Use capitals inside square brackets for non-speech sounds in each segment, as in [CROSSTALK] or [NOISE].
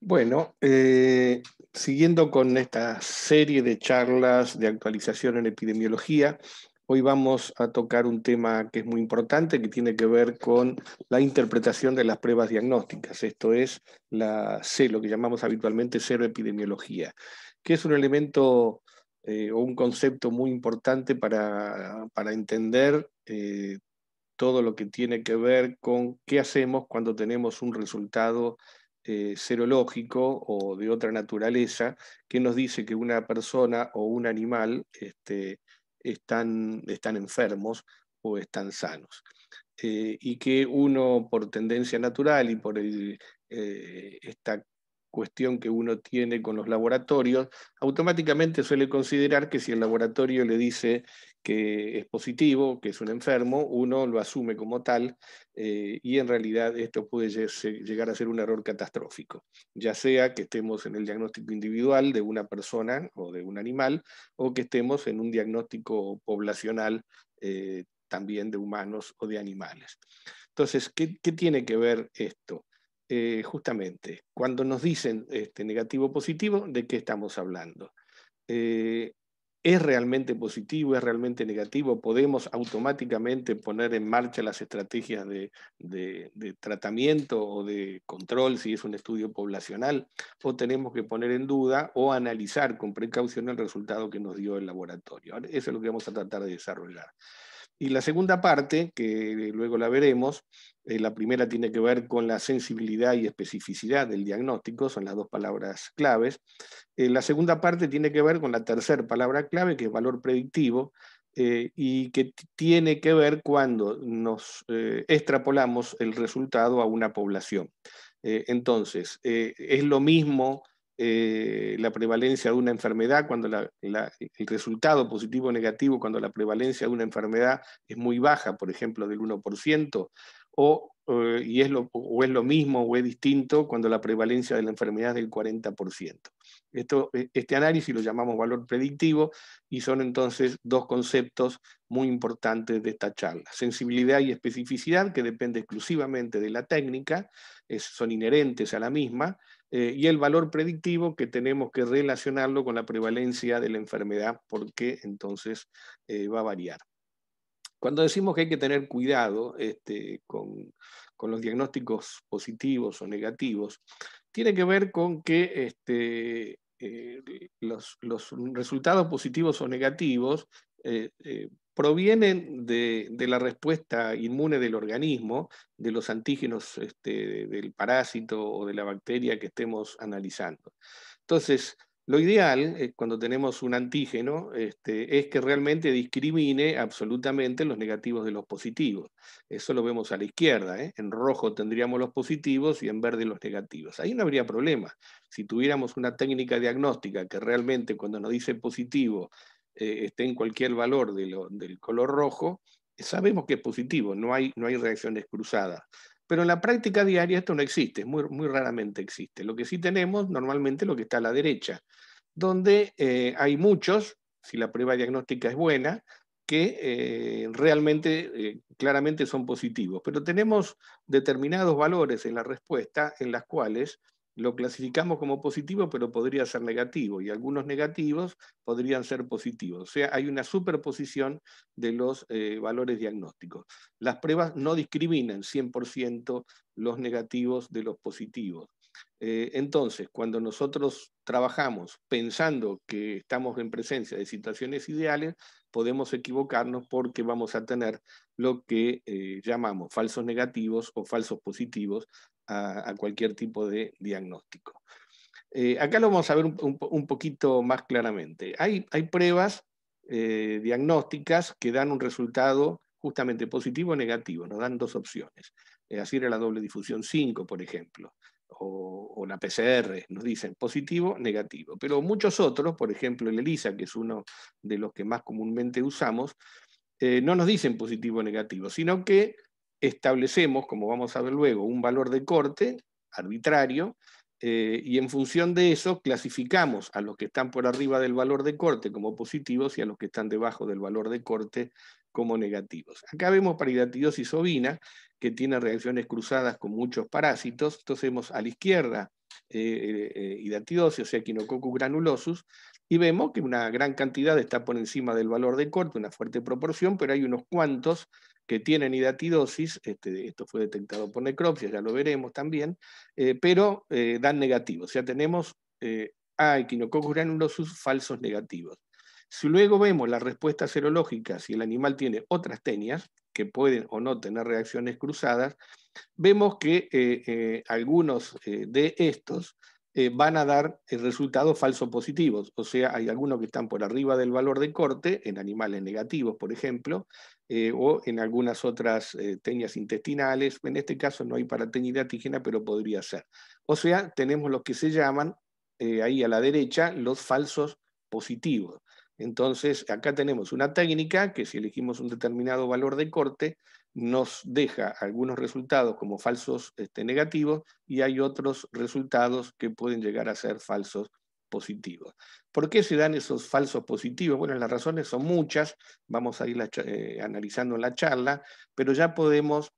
Bueno, eh, siguiendo con esta serie de charlas de actualización en epidemiología, hoy vamos a tocar un tema que es muy importante, que tiene que ver con la interpretación de las pruebas diagnósticas, esto es la C, lo que llamamos habitualmente cero epidemiología, que es un elemento eh, o un concepto muy importante para, entender eh, todo lo que tiene que ver con qué hacemos cuando tenemos un resultado este, serológico o de otra naturaleza que nos dice que una persona o un animal este, están, están, enfermos o están sanos. Eh, y que uno por tendencia natural y por eh, esta cuestión que uno tiene con los laboratorios, automáticamente suele considerar que si el laboratorio le dice que es positivo, que es un enfermo, uno lo asume como tal eh, y en realidad esto puede llegar a ser un error catastrófico, ya sea que estemos en el diagnóstico individual de una persona o de un animal o que estemos en un diagnóstico poblacional eh, también de humanos o de animales. Entonces, ¿qué, tiene que ver esto? Eh, justamente, cuando nos dicen este, negativo positivo, ¿de qué estamos hablando? Eh, es realmente positivo, es realmente negativo, podemos automáticamente poner en marcha las estrategias de, tratamiento o de control si es un estudio poblacional, o tenemos que poner en duda o analizar con precaución el resultado que nos dio el laboratorio. Eso es lo que vamos a tratar de desarrollar. Y la segunda parte, que luego la veremos, eh, la primera tiene que ver con la sensibilidad y especificidad del diagnóstico, son las dos palabras claves. Eh, la segunda parte tiene que ver con la tercera palabra clave, que es valor predictivo, eh, y que tiene que ver cuando nos extrapolamos el resultado a una población. entonces, es lo mismo la prevalencia de una enfermedad, cuando el resultado positivo o negativo, cuando la prevalencia de una enfermedad es muy baja, por ejemplo, del 1%, o, eh, y es lo, o es lo mismo o es distinto cuando la prevalencia de la enfermedad es del 40%. Esto, e, este análisis lo llamamos valor predictivo y son entonces dos conceptos muy importantes de esta charla. Sensibilidad y especificidad, que depende exclusivamente de la técnica, son inherentes a la misma, eh, y el valor predictivo que tenemos que relacionarlo con la prevalencia de la enfermedad porque entonces eh, va a variar. Cuando decimos que hay que tener cuidado este, con, los diagnósticos positivos o negativos, tiene que ver con que este, eh, los, resultados positivos o negativos eh, eh, provienen de, la respuesta inmune del organismo, de los antígenos este, del parásito o de la bacteria que estemos analizando. Entonces, lo ideal, eh, cuando tenemos un antígeno, este, es que realmente discrimine absolutamente los negativos de los positivos. Eso lo vemos a la izquierda. ¿eh? En rojo tendríamos los positivos y en verde los negativos. Ahí no habría problema. Si tuviéramos una técnica diagnóstica que realmente cuando nos dice positivo eh, esté en cualquier valor del color rojo, sabemos que es positivo, no hay, no hay reacciones cruzadas. Pero en la práctica diaria esto no existe, muy, muy raramente existe. Lo que sí tenemos normalmente lo que está a la derecha, donde eh, hay muchos, si la prueba diagnóstica es buena, que eh, realmente eh, claramente son positivos. Pero tenemos determinados valores en la respuesta en las cuales lo clasificamos como positivo, pero podría ser negativo, y algunos negativos podrían ser positivos. O sea, hay una superposición de los eh, valores diagnósticos. Las pruebas no discriminan 100% los negativos de los positivos. Eh, entonces, cuando nosotros trabajamos pensando que estamos en presencia de situaciones ideales, podemos equivocarnos porque vamos a tener lo que eh, llamamos falsos negativos o falsos positivos a, cualquier tipo de diagnóstico. Eh, acá lo vamos a ver un, poquito más claramente. Hay, hay pruebas eh, diagnósticas que dan un resultado justamente positivo o negativo, nos dan dos opciones. Eh, así era la doble difusión 5, por ejemplo, o, la PCR, nos dicen positivo, negativo. Pero muchos otros, por ejemplo el ELISA, que es uno de los que más comúnmente usamos, no nos dicen positivo o negativo, sino que establecemos, como vamos a ver luego, un valor de corte arbitrario eh, y en función de eso clasificamos a los que están por arriba del valor de corte como positivos y a los que están debajo del valor de corte como negativos. Acá vemos paridatidosis ovina, que tiene reacciones cruzadas con muchos parásitos, entonces vemos a la izquierda eh, eh, eh hidatidosis, o sea, Quinococcus granulosus, y vemos que una gran cantidad está por encima del valor de corte, una fuerte proporción, pero hay unos cuantos que tienen hidatidosis, este, esto fue detectado por necropsia, ya lo veremos también, eh, pero eh, dan negativos. O sea, tenemos eh, A, Equinococcus granulosus, falsos negativos. Si luego vemos las respuestas serológicas si el animal tiene otras tenias, que pueden o no tener reacciones cruzadas, vemos que algunos de estos eh, van a dar eh, resultados falsos positivos. O sea, hay algunos que están por arriba del valor de corte, en animales negativos, por ejemplo, eh, o en algunas otras teñas intestinales. En este caso no hay para teñida pero podría ser. O sea, tenemos los que se llaman, ahí a la derecha, los falsos positivos. Entonces, acá tenemos una técnica que si elegimos un determinado valor de corte, nos deja algunos resultados como falsos este, negativos y hay otros resultados que pueden llegar a ser falsos positivos. ¿Por qué se dan esos falsos positivos? Bueno, las razones son muchas, vamos a ir eh, analizando la charla, pero ya podemos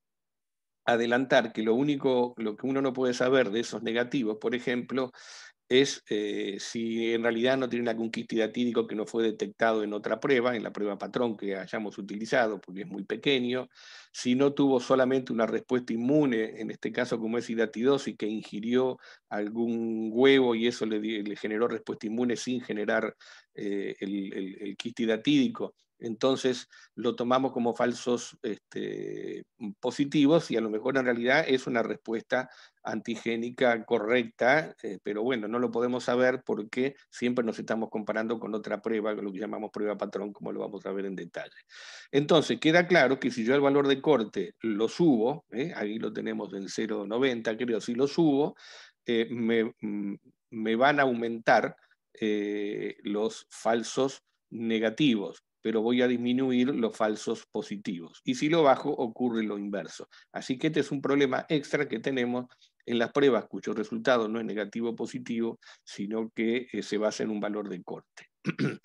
adelantar que lo único, lo que uno no puede saber de esos negativos, por ejemplo, es eh, si en realidad no tiene algún quistidatídico que no fue detectado en otra prueba, en la prueba patrón que hayamos utilizado, porque es muy pequeño, si no tuvo solamente una respuesta inmune, en este caso como es hidatidosis, que ingirió algún huevo y eso le, generó respuesta inmune sin generar eh, el, quistidatídico, entonces lo tomamos como falsos este, positivos y a lo mejor en realidad es una respuesta antigénica correcta, eh, pero bueno, no lo podemos saber porque siempre nos estamos comparando con otra prueba, lo que llamamos prueba patrón, como lo vamos a ver en detalle. Entonces, queda claro que si yo el valor de corte lo subo, eh, ahí lo tenemos en 0,90 creo, si lo subo, eh, mm, me, van a aumentar los falsos negativos pero voy a disminuir los falsos positivos. Y si lo bajo, ocurre lo inverso. Así que este es un problema extra que tenemos en las pruebas cuyo resultado no es negativo o positivo, sino que eh, se basa en un valor de corte. [CLEARS THROAT]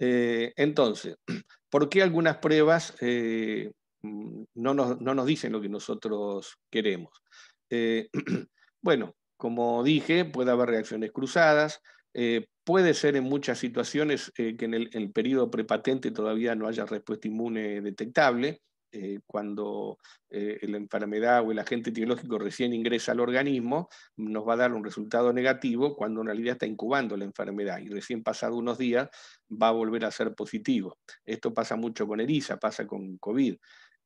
Eh, entonces, [CLEARS THROAT] ¿por qué algunas pruebas eh, mm, no, nos, dicen lo que nosotros queremos? [CLEARS THROAT] bueno, como dije, puede haber reacciones cruzadas, eh, puede ser en muchas situaciones eh, que en el, periodo prepatente todavía no haya respuesta inmune detectable, eh, cuando la enfermedad o el agente etiológico recién ingresa al organismo, nos va a dar un resultado negativo cuando en realidad está incubando la enfermedad y recién pasado unos días va a volver a ser positivo. Esto pasa mucho con eriza, pasa con COVID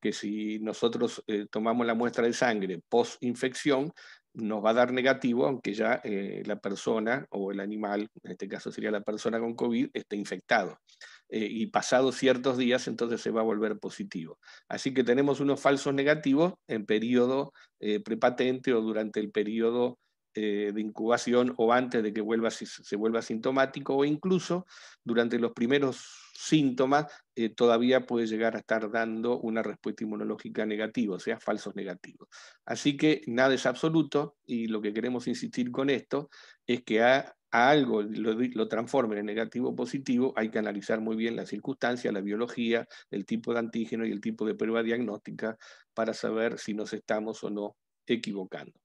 que si nosotros tomamos la muestra de sangre post-infección, nos va a dar negativo aunque ya eh, la persona o el animal, en este caso sería la persona con COVID, esté infectado. Eh, y pasados ciertos días entonces se va a volver positivo. Así que tenemos unos falsos negativos en periodo eh, prepatente o durante el periodo eh, de incubación o antes de que vuelva, se vuelva sintomático o incluso durante los primeros síntomas eh, todavía puede llegar a estar dando una respuesta inmunológica negativa, o sea, falsos negativos. Así que nada es absoluto y lo que queremos insistir con esto es que a, algo lo, lo transformen en negativo o positivo, hay que analizar muy bien la circunstancia la biología, el tipo de antígeno y el tipo de prueba diagnóstica para saber si nos estamos o no equivocando.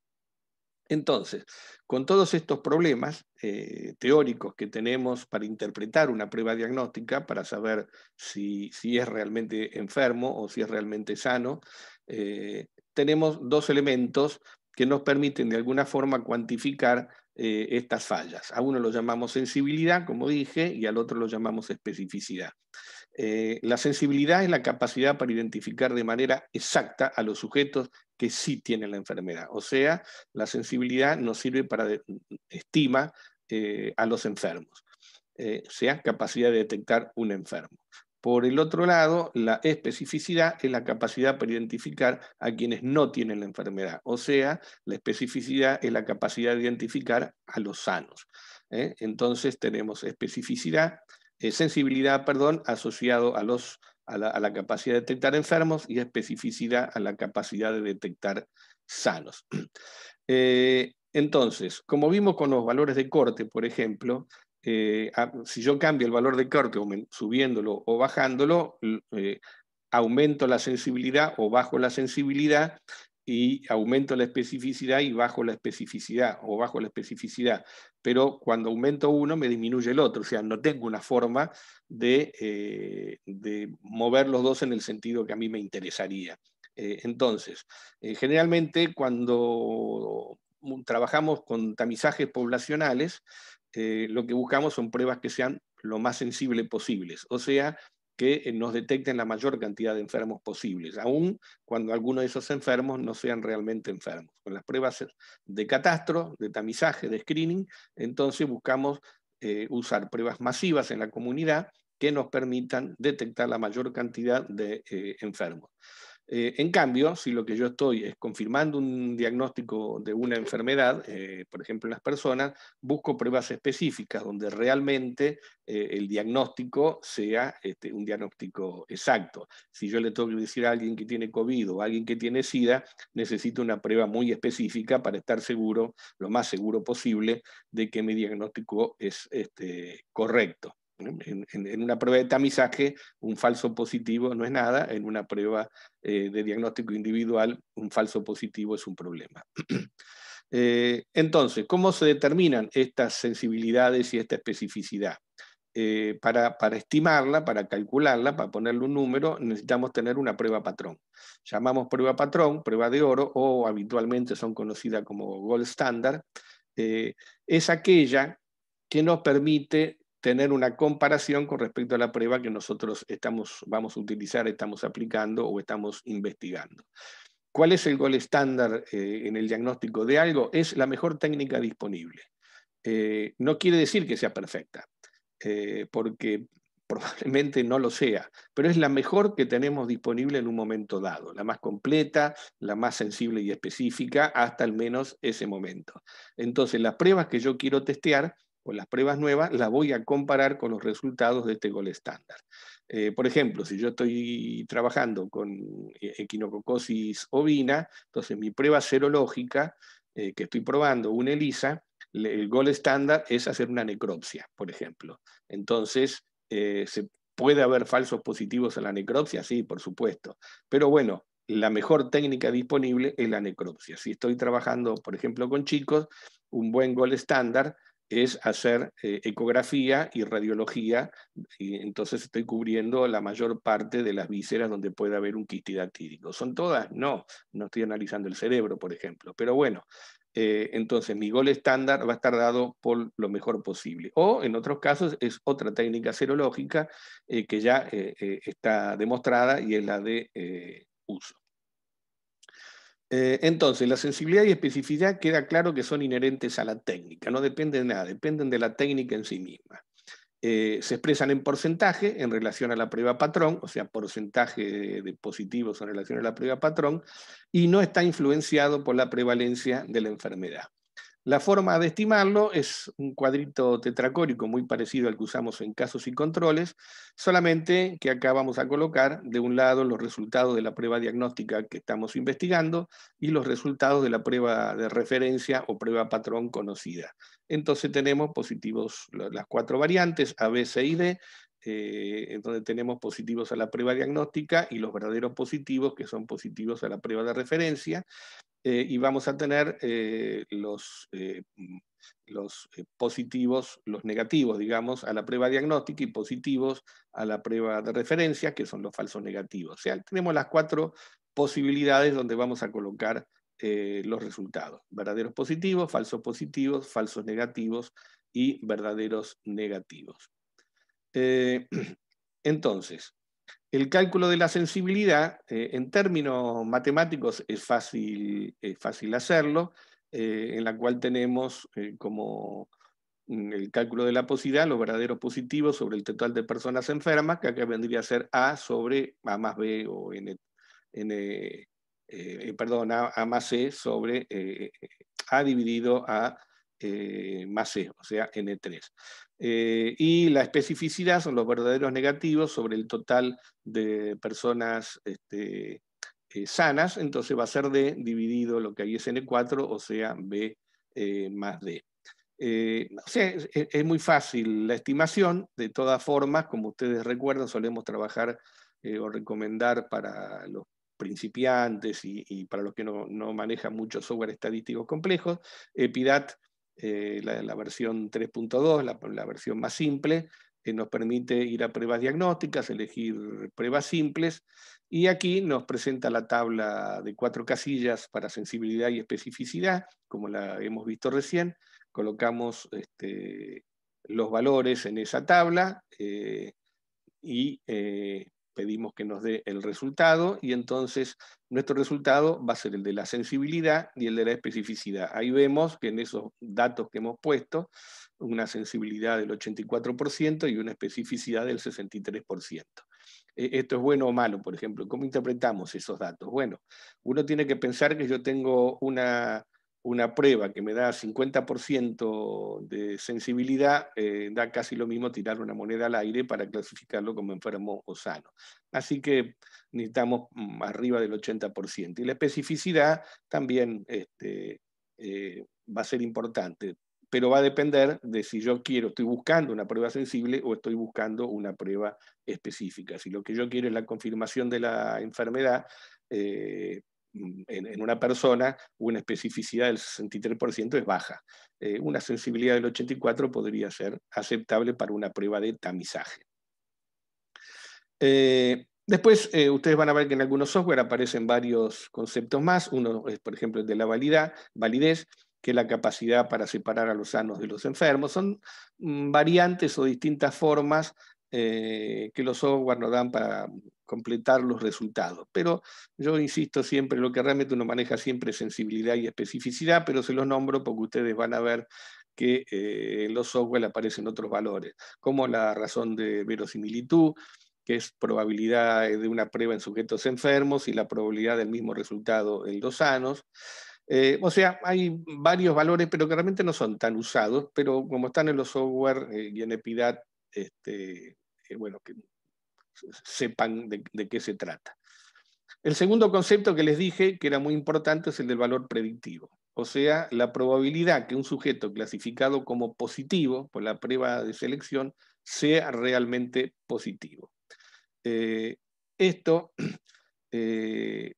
Entonces, con todos estos problemas eh, teóricos que tenemos para interpretar una prueba diagnóstica, para saber si, es realmente enfermo o si es realmente sano, eh, tenemos dos elementos que nos permiten de alguna forma cuantificar eh, estas fallas. A uno lo llamamos sensibilidad, como dije, y al otro lo llamamos especificidad. Eh, la sensibilidad es la capacidad para identificar de manera exacta a los sujetos que sí tienen la enfermedad. O sea, la sensibilidad nos sirve para estima eh, a los enfermos, eh, O sea capacidad de detectar un enfermo. Por el otro lado, la especificidad es la capacidad para identificar a quienes no tienen la enfermedad. O sea, la especificidad es la capacidad de identificar a los sanos. Entonces tenemos especificidad, eh, sensibilidad, perdón, asociado a, los, a la, capacidad de detectar enfermos y especificidad a la capacidad de detectar sanos. [CLEARS THROAT] Eh, entonces, como vimos con los valores de corte, por ejemplo, eh, si yo cambio el valor de corte subiéndolo o bajándolo, aumento la sensibilidad o bajo la sensibilidad, y aumento la especificidad y bajo la especificidad o bajo la especificidad. Pero cuando aumento uno me disminuye el otro, o sea, no tengo una forma de, eh, mover los dos en el sentido que a mí me interesaría. Eh, entonces, eh, generalmente cuando trabajamos con tamizajes poblacionales, lo que buscamos son pruebas que sean lo más sensibles posibles, o sea, que eh, nos detecten la mayor cantidad de enfermos posibles, aun cuando algunos de esos enfermos no sean realmente enfermos. Con las pruebas de catastro, de tamizaje, de screening, entonces buscamos eh, usar pruebas masivas en la comunidad que nos permitan detectar la mayor cantidad de eh, enfermos. Eh, en cambio, si lo que yo estoy es confirmando un diagnóstico de una enfermedad, eh, por ejemplo en las personas, busco pruebas específicas donde realmente eh, el diagnóstico sea este, un diagnóstico exacto. Si yo le tengo que decir a alguien que tiene COVID o a alguien que tiene SIDA, necesito una prueba muy específica para estar seguro, lo más seguro posible, de que mi diagnóstico es este, correcto. En, una prueba de tamizaje, un falso positivo no es nada, en una prueba eh, de diagnóstico individual, un falso positivo es un problema. [CLEARS THROAT] Eh, entonces, ¿cómo se determinan estas sensibilidades y esta especificidad? Eh, para, para, estimarla, para calcularla, para ponerle un número, necesitamos tener una prueba patrón. Llamamos prueba patrón, prueba de oro, o habitualmente son conocidas como gold standard. es aquella que nos permite tener una comparación con respecto a la prueba que nosotros estamos, vamos a utilizar, estamos aplicando o estamos investigando. ¿Cuál es el gol estándar eh, en el diagnóstico de algo? Es la mejor técnica disponible. Eh, no quiere decir que sea perfecta, eh, porque [LAUGHS] probablemente no lo sea, pero es la mejor que tenemos disponible en un momento dado, la más completa, la más sensible y específica hasta al menos ese momento. Entonces, las pruebas que yo quiero testear con las pruebas nuevas, las voy a comparar con los resultados de este gol estándar. Eh, por ejemplo, si yo estoy trabajando con eh, equinococosis ovina, entonces mi prueba serológica, eh, que estoy probando una ELISA, el gol estándar es hacer una necropsia, por ejemplo. Entonces, ¿se puede haber falsos positivos en la necropsia? Sí, por supuesto. Pero bueno, la mejor técnica disponible es la necropsia. Si estoy trabajando, por ejemplo, con chicos, un buen gol estándar es hacer eh, ecografía y radiología, y entonces estoy cubriendo la mayor parte de las vísceras donde puede haber un quistidactídico. ¿Son todas? No, no estoy analizando el cerebro, por ejemplo, pero bueno, eh, entonces mi gol estándar va a estar dado por lo mejor posible. O en otros casos es otra técnica serológica eh, que ya está demostrada y es la de uso. Eh, entonces, la sensibilidad y especificidad queda claro que son inherentes a la técnica, no dependen de nada, dependen de la técnica en sí misma. Eh, se expresan en porcentaje en relación a la prueba patrón, o sea, porcentaje de, de positivos en relación a la prueba patrón, y no está influenciado por la prevalencia de la enfermedad. La forma de estimarlo es un cuadrito tetracórico muy parecido al que usamos en casos y controles, solamente que acá vamos a colocar de un lado los resultados de la prueba diagnóstica que estamos investigando y los resultados de la prueba de referencia o prueba patrón conocida. Entonces tenemos positivos las cuatro variantes, A, B, C y D, eh, donde tenemos positivos a la prueba diagnóstica y los verdaderos positivos, que son positivos a la prueba de referencia, eh, y vamos a tener eh, los, eh, mm, los positivos, los negativos, digamos, a la prueba diagnóstica y positivos a la prueba de referencia, que son los falsos negativos. O sea, tenemos las cuatro posibilidades donde vamos a colocar los resultados. Verdaderos positivos, falsos positivos, falsos negativos y verdaderos negativos. [CLEARS THROAT] entonces, el cálculo de la sensibilidad, eh, en términos matemáticos, es fácil, fácil hacerlo, eh, en la cual tenemos eh, como mm, el cálculo de la posibilidad, los verdaderos positivos sobre el total de personas enfermas, que acá vendría a ser A sobre A más B o N, N perdón, a, más C sobre A dividido a eh, más E, o sea, N3. Eh, y la especificidad son los verdaderos negativos sobre el total de personas este, eh, sanas, entonces va a ser D dividido lo que hay es N4, o sea, B más D. es, muy fácil la estimación, de todas formas, como ustedes recuerdan, solemos trabajar o recomendar para los principiantes y, para los que no, manejan mucho software estadístico complejo, EPIDAT eh, la, versión 3.2, la, versión más simple, que eh, nos permite ir a pruebas diagnósticas, elegir pruebas simples, y aquí nos presenta la tabla de cuatro casillas para sensibilidad y especificidad, como la hemos visto recién, colocamos este, los valores en esa tabla, eh, y pedimos que nos dé el resultado y entonces nuestro resultado va a ser el de la sensibilidad y el de la especificidad. Ahí vemos que en esos datos que hemos puesto, una sensibilidad del 84% y una especificidad del 63%. E, ¿Esto es bueno o malo, por ejemplo? ¿Cómo interpretamos esos datos? Bueno, uno tiene que pensar que yo tengo una una prueba que me da 50% de sensibilidad, eh, da casi lo mismo tirar una moneda al aire para clasificarlo como enfermo o sano. Así que necesitamos mm, arriba del 80%. Y la especificidad también este, eh, va a ser importante, pero va a depender de si yo quiero, estoy buscando una prueba sensible o estoy buscando una prueba específica. Si lo que yo quiero es la confirmación de la enfermedad, eh, Mm, en, una persona una especificidad del 63% es baja. Eh, una sensibilidad del 84% podría ser aceptable para una prueba de tamizaje. Eh, después, eh, ustedes van a ver que en algunos software aparecen varios conceptos más. Uno es, por ejemplo, el de la validez, que es la capacidad para separar a los sanos de los enfermos. Son mm, variantes o distintas formas que los software nos dan para completar los resultados. Pero yo insisto siempre, lo que realmente uno maneja siempre es sensibilidad y especificidad, pero se los nombro porque ustedes van a ver que eh, en los software aparecen otros valores, como la razón de verosimilitud, que es probabilidad de una prueba en sujetos enfermos y la probabilidad del mismo resultado en los sanos. Eh, o sea, hay varios valores, pero que realmente no son tan usados, pero como están en los software eh, y en Epidat, este, bueno, que sepan de, qué se trata. El segundo concepto que les dije, que era muy importante, es el del valor predictivo. O sea, la probabilidad que un sujeto clasificado como positivo por la prueba de selección sea realmente positivo. Eh, esto [CLEARS THROAT] eh,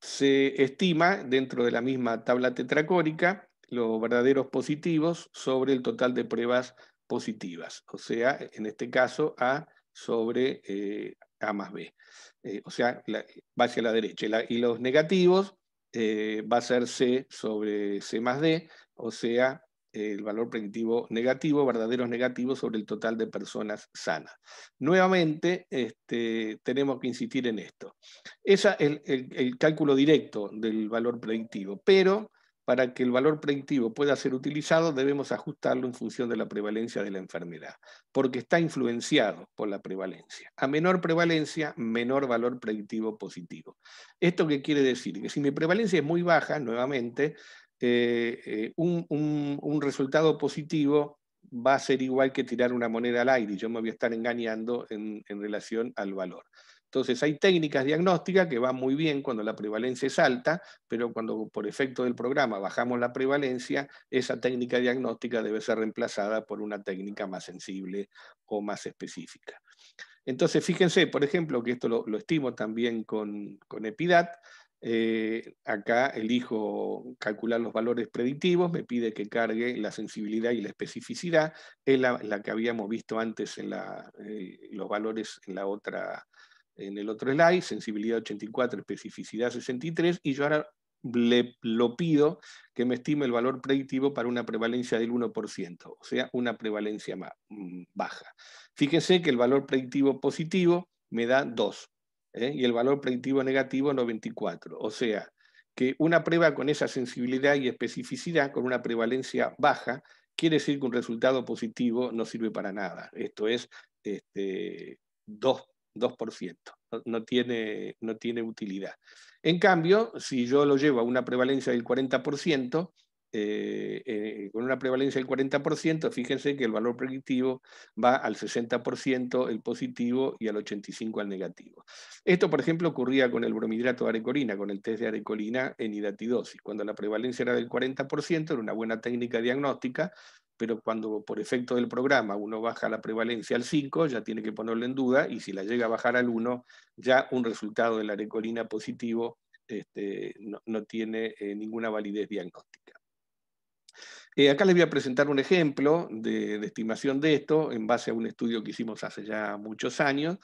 se estima dentro de la misma tabla tetracórica los verdaderos positivos sobre el total de pruebas positivas, o sea, en este caso a sobre eh, A más B. Eh, o sea, va hacia la derecha. y los negativos eh, va a ser C sobre C más D, o sea, el valor predictivo negativo, verdaderos negativos sobre el total de personas sanas. Nuevamente, este, tenemos que insistir en esto. Ese es el, cálculo directo del valor predictivo, pero para que el valor predictivo pueda ser utilizado, debemos ajustarlo en función de la prevalencia de la enfermedad, porque está influenciado por la prevalencia. A menor prevalencia, menor valor predictivo positivo. ¿Esto qué quiere decir? Que si mi prevalencia es muy baja, nuevamente, eh, eh, un, resultado positivo va a ser igual que tirar una moneda al aire y yo me voy a estar engañando en relación al valor. Entonces hay técnicas diagnósticas que van muy bien cuando la prevalencia es alta, pero cuando por efecto del programa bajamos la prevalencia, esa técnica diagnóstica debe ser reemplazada por una técnica más sensible o más específica. Entonces, fíjense, por ejemplo, que esto lo, estimo también con, con Epidat, eh, acá elijo calcular los valores predictivos, me pide que cargue la sensibilidad y la especificidad, es la, que habíamos visto antes en la, eh, los valores en la otra en el otro slide, sensibilidad 84, especificidad 63, y yo ahora le, lo pido que me estime el valor predictivo para una prevalencia del 1%, o sea, una prevalencia más, mm, baja. Fíjense que el valor predictivo positivo me da 2, ¿eh? y el valor predictivo negativo 94, o sea, que una prueba con esa sensibilidad y especificidad, con una prevalencia baja, quiere decir que un resultado positivo no sirve para nada. Esto es este, 2 2%, no, tiene, no tiene utilidad. En cambio, si yo lo llevo a una prevalencia del 40%, eh, eh, con una prevalencia del 40%, fíjense que el valor predictivo va al 60% el positivo y al 85% al negativo. Esto, por ejemplo, ocurría con el bromidrato de arecolina, con el test de arecolina en hidatidosis. Cuando la prevalencia era del 40%, era una buena técnica diagnóstica, pero cuando por efecto del programa uno baja la prevalencia al 5, ya tiene que ponerlo en duda, y si la llega a bajar al 1, ya un resultado de la arecolina positivo este, no, tiene eh, ninguna validez diagnóstica. Eh, acá les voy a presentar un ejemplo de, estimación de esto en base a un estudio que hicimos hace ya muchos años,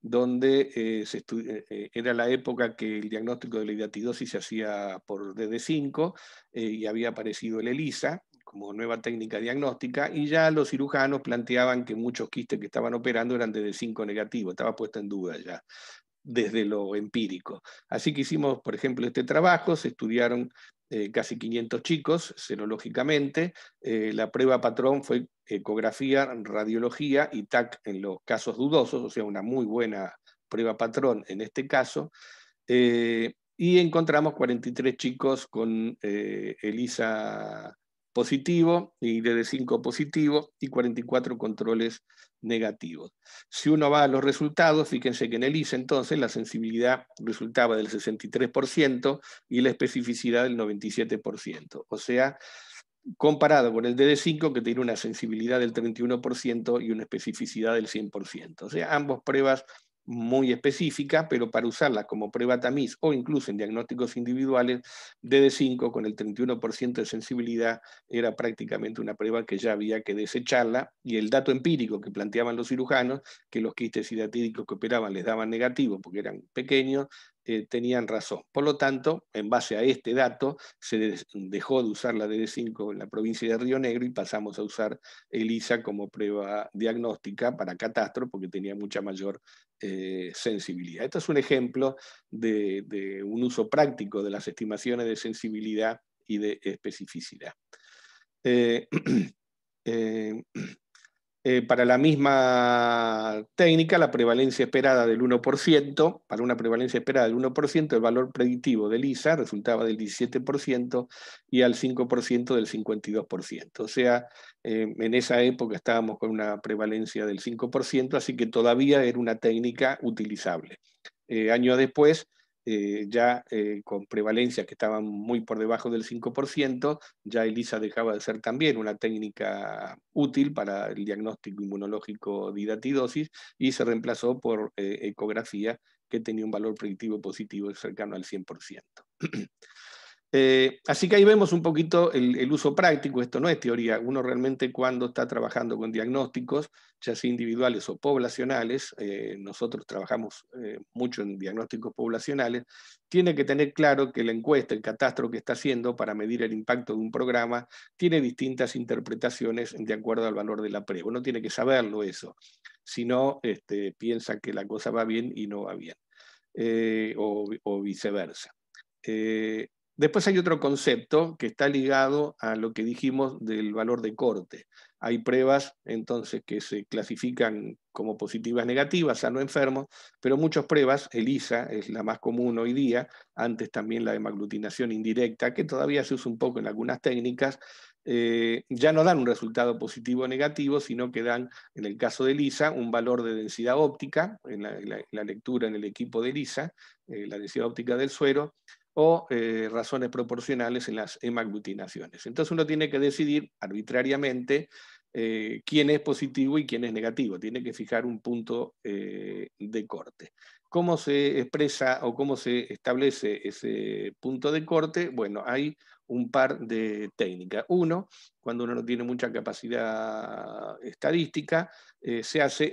donde eh, era la época que el diagnóstico de la hidatidosis se hacía por DD5 y había aparecido el ELISA, como nueva técnica diagnóstica, y ya los cirujanos planteaban que muchos quistes que estaban operando eran de 5 negativo, estaba puesta en duda ya desde lo empírico. Así que hicimos, por ejemplo, este trabajo, se estudiaron eh, casi 500 chicos serológicamente, eh, la prueba patrón fue ecografía, radiología y TAC en los casos dudosos, o sea, una muy buena prueba patrón en este caso, eh, y encontramos 43 chicos con ELISA positivo y dd 5 positivo y 44 controles negativos. Si uno va a los resultados, fíjense que en el ISA e, entonces la sensibilidad resultaba del 63% y la especificidad del 97%. O sea, comparado con el DD5 que tiene una sensibilidad del 31% y una especificidad del 100%. O sea, ambos pruebas muy específica, pero para usarla como prueba tamiz o incluso en diagnósticos individuales, DD5 con el 31% de sensibilidad era prácticamente una prueba que ya había que desecharla y el dato empírico que planteaban los cirujanos, que los quistes hidatídicos que operaban les daban negativo porque eran pequeños, eh, tenían razón. Por lo tanto, en base a este dato, se dejó de usar la DD5 en la provincia de Río Negro y pasamos a usar ELISA como prueba diagnóstica para catastro porque tenía mucha mayor eh, sensibilidad. Este es un ejemplo de, un uso práctico de las estimaciones de sensibilidad y de especificidad. Eh, [CLEARS THROAT] eh, eh, para la misma técnica, la prevalencia esperada del 1%, para una prevalencia esperada del 1%, el valor predictivo del ISA resultaba del 17% y al 5% del 52%. O sea, eh, en esa época estábamos con una prevalencia del 5%, así que todavía era una técnica utilizable. Año eh, años después eh, ya eh, con prevalencia que estaban muy por debajo del 5%, ya ELISA dejaba de ser también una técnica útil para el diagnóstico inmunológico de hidatidosis y se reemplazó por eh, ecografía que tenía un valor predictivo positivo cercano al 100%. [CLEARS THROAT] Eh, así que ahí vemos un poquito el, uso práctico, esto no es teoría, uno realmente cuando está trabajando con diagnósticos, ya sea individuales o poblacionales, eh, nosotros trabajamos eh, mucho en diagnósticos poblacionales, tiene que tener claro que la encuesta, el catastro que está haciendo para medir el impacto de un programa, tiene distintas interpretaciones de acuerdo al valor de la prueba. Uno tiene que saberlo eso, si no este, piensa que la cosa va bien y no va bien, o, viceversa. Después hay otro concepto que está ligado a lo que dijimos del valor de corte. Hay pruebas entonces que se clasifican como positivas, negativas, sano enfermo, pero muchas pruebas, el ISA es la más común hoy día, antes también la hemaglutinación indirecta, que todavía se usa un poco en algunas técnicas, eh, ya no dan un resultado positivo o negativo, sino que dan, en el caso de ELISA, un valor de densidad óptica, en la, lectura en el equipo de ELISA, eh, la densidad óptica del suero, o eh, razones proporcionales en las hemaglutinaciones. Entonces uno tiene que decidir arbitrariamente eh, quién es positivo y quién es negativo, tiene que fijar un punto eh, de corte. ¿Cómo se expresa o cómo se establece ese punto de corte? Bueno, hay un par de técnicas. Uno, cuando uno no tiene mucha capacidad estadística, eh, se hace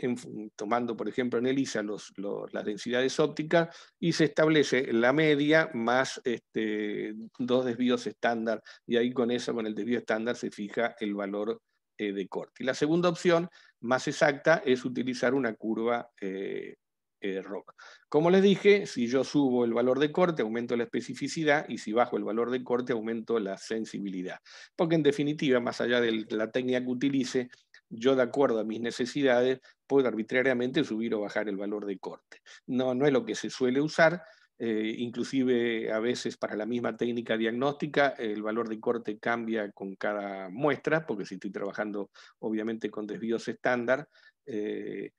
tomando, por ejemplo, en ELISA los, las densidades ópticas y se establece la media más este, dos desvíos estándar y ahí con eso, con el desvío estándar, se fija el valor eh, de corte. Y la segunda opción, más exacta, es utilizar una curva eh, eh ROC. Como les dije, si yo subo el valor de corte, aumento la especificidad, y si bajo el valor de corte, aumento la sensibilidad. Porque en definitiva, más allá de la técnica que utilice, yo de acuerdo a mis necesidades puedo arbitrariamente subir o bajar el valor de corte. No, no es lo que se suele usar, eh, inclusive a veces para la misma técnica diagnóstica el valor de corte cambia con cada muestra, porque si estoy trabajando obviamente con desvíos estándar, eh,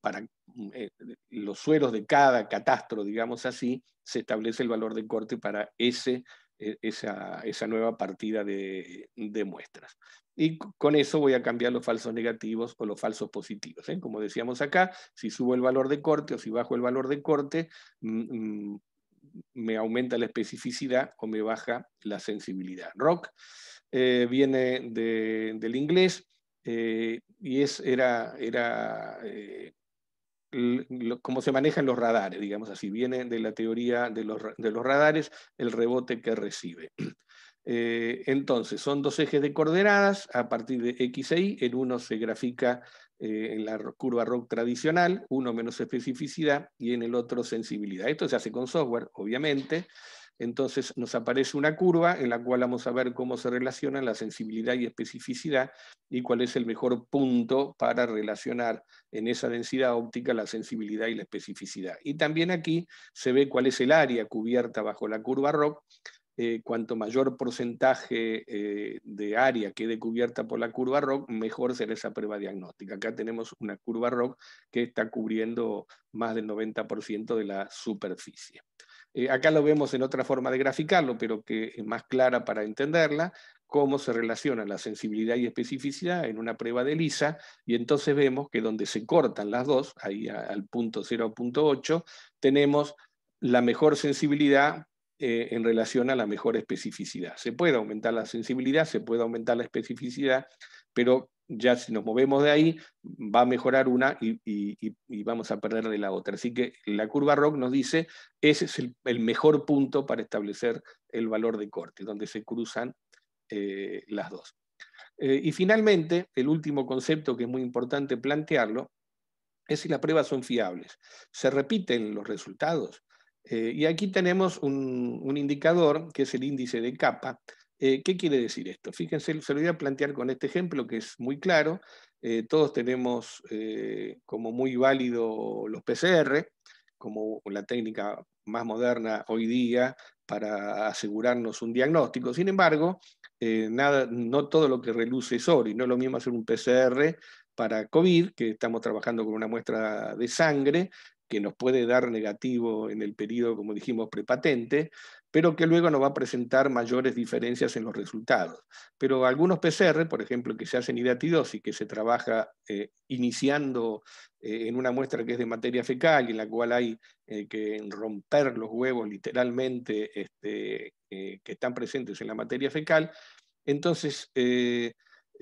para eh, los suelos de cada catastro, digamos así, se establece el valor de corte para ese e-, esa, nueva partida de, muestras. Y con eso voy a cambiar los falsos negativos o los falsos positivos. ¿eh? Como decíamos acá, si subo el valor de corte o si bajo el valor de corte, mm, mm, me aumenta la especificidad o me baja la sensibilidad. Rock eh, viene del inglés eh, y es, era, era cómo se manejan los radares, digamos así, viene de la teoría de los, radares, el rebote que recibe. [CLEARS THROAT] Eh, entonces, son dos ejes de coordenadas a partir de X e Y, en uno se grafica eh, en la curva ROC tradicional, uno menos especificidad y en el otro sensibilidad. Esto se hace con software, obviamente, entonces nos aparece una curva en la cual vamos a ver cómo se relacionan la sensibilidad y especificidad y cuál es el mejor punto para relacionar en esa densidad óptica la sensibilidad y la especificidad. Y también aquí se ve cuál es el área cubierta bajo la curva ROC. Eh, cuanto mayor porcentaje eh, de área quede cubierta por la curva ROC, mejor será esa prueba diagnóstica. Acá tenemos una curva ROC que está cubriendo más del 90% de la superficie. Eh, acá lo vemos en otra forma de graficarlo, pero que es más clara para entenderla, cómo se relaciona la sensibilidad y especificidad en una prueba de lisa, y entonces vemos que donde se cortan las dos, ahí al punto 0.8, tenemos la mejor sensibilidad eh, en relación a la mejor especificidad. Se puede aumentar la sensibilidad, se puede aumentar la especificidad, pero ya si nos movemos de ahí, va a mejorar una y, vamos a perder de la otra. Así que la curva ROC nos dice, ese es el, mejor punto para establecer el valor de corte, donde se cruzan eh, las dos. Eh, y finalmente, el último concepto que es muy importante plantearlo, es si las pruebas son fiables. Se repiten los resultados. Eh, y aquí tenemos un indicador, que es el índice de capa, eh, ¿Qué quiere decir esto? Fíjense, se lo voy a plantear con este ejemplo que es muy claro. Eh, todos tenemos eh, como muy válido los PCR, como la técnica más moderna hoy día para asegurarnos un diagnóstico. Sin embargo, no todo lo que reluce es oro y no es lo mismo hacer un PCR para COVID, que estamos trabajando con una muestra de sangre que nos puede dar negativo en el periodo, como dijimos, prepatente, pero que luego no va a presentar mayores diferencias en los resultados. Pero algunos PCR, por ejemplo, que se hacen y que se trabaja eh, iniciando eh, en una muestra que es de materia fecal y en la cual hay eh, que romper los huevos literalmente este, que están presentes en la materia fecal, entonces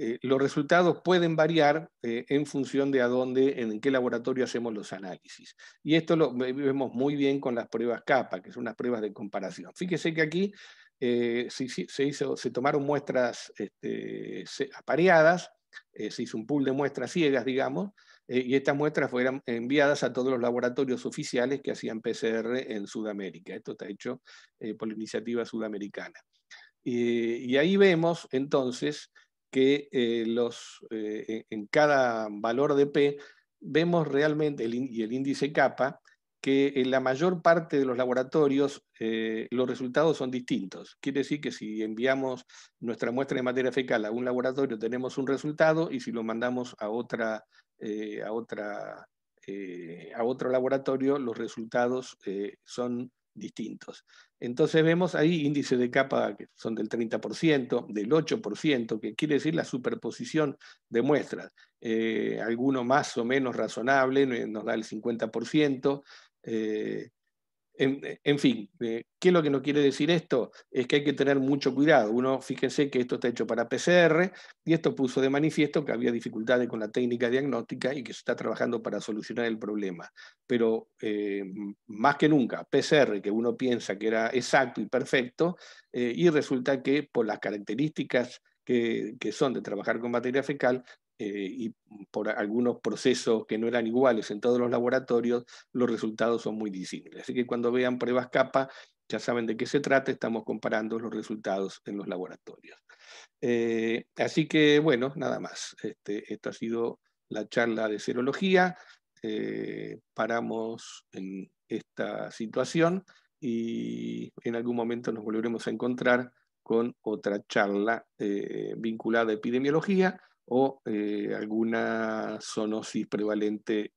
eh, los resultados pueden variar eh, en función de a dónde, en qué laboratorio hacemos los análisis. Y esto lo vemos muy bien con las pruebas CAPA, que son unas pruebas de comparación. Fíjese que aquí eh, se, tomaron muestras este, apareadas, se hizo un pool de muestras ciegas, digamos, y estas muestras fueron enviadas a todos los laboratorios oficiales que hacían PCR en Sudamérica. Esto está hecho por la iniciativa sudamericana. y ahí vemos entonces que eh, los, eh, en cada valor de P vemos realmente, y el índice capa, que en la mayor parte de los laboratorios eh, los resultados son distintos. Quiere decir que si enviamos nuestra muestra de materia fecal a un laboratorio tenemos un resultado y si lo mandamos a, otra, a, otra, a otro laboratorio los resultados son distintos. Entonces vemos ahí índices de capa que son del 30%, del 8%, que quiere decir la superposición de muestras. Eh, alguno más o menos razonable nos da el 50%. Eh, en, fin, eh, ¿qué es lo que nos quiere decir esto? Es que hay que tener mucho cuidado. Uno, fíjense que esto está hecho para PCR y esto puso de manifiesto que había dificultades con la técnica diagnóstica y que se está trabajando para solucionar el problema. Pero eh, más que nunca, PCR, que uno piensa que era exacto y perfecto, eh, y resulta que por las características que, que, son de trabajar con materia fecal, eh, y por algunos procesos que no eran iguales en todos los laboratorios, los resultados son muy disímiles. Así que cuando vean pruebas capa, ya saben de qué se trata, estamos comparando los resultados en los laboratorios. Eh, así que, bueno, nada más. esta ha sido la charla de serología. Eh, paramos en esta situación y en algún momento nos volveremos a encontrar con otra charla vinculada a epidemiología o eh, alguna zoonosis prevalente